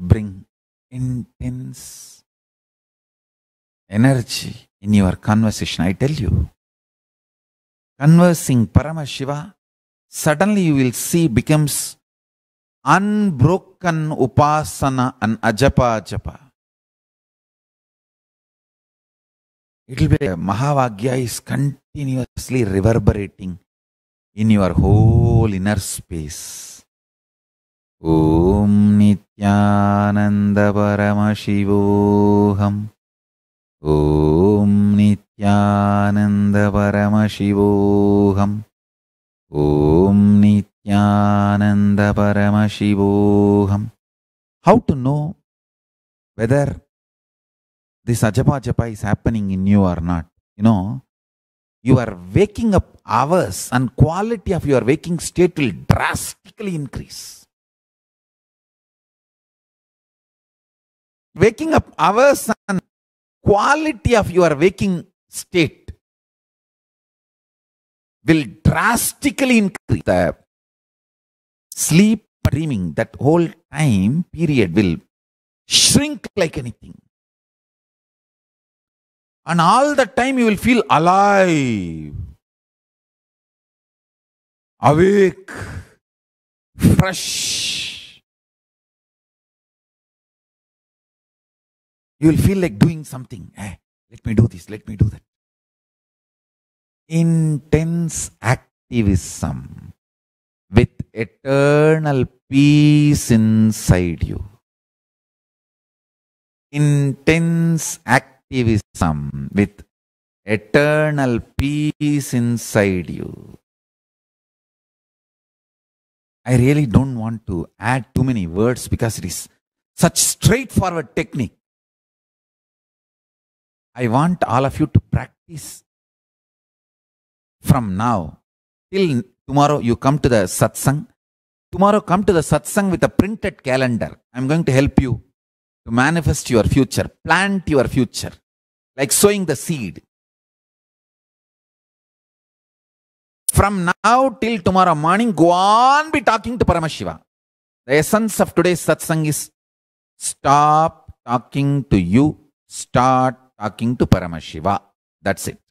bring intense energy in your conversation. I tell you, conversing Paramashiva, suddenly you will see becomes unbroken upasana and ajapa japa. It will be like Mahavagya is continuously reverberating in your whole inner space. Om Nit नित्यानन्दपरमशिवोऽहम् ॐ नित्यानन्दपरमशिवोऽहम् ॐ नित्यानन्दपरमशिवोऽहम् How to know whether this Ajapa Japa is happening in you or not? You know, your waking up hours and quality of your waking state will drastically increase. waking up hours and quality of your waking state will drastically increase the sleep dreaming that whole time period will shrink like anything and all the time you will feel alive awake fresh You will feel like doing something. Eh, let me do this, let me do that. Intense activism with eternal peace inside you. Intense activism with eternal peace inside you. I really don't want to add too many words because it is such straightforward technique. I want all of you to practice from now till tomorrow you come to the satsang. Tomorrow come to the satsang with a printed calendar. I'm going to help you to manifest your future, plant your future, like sowing the seed. From now till tomorrow morning, go on be talking to Paramashiva. The essence of today's satsang is stop talking to you, start talking to Paramashiva that's it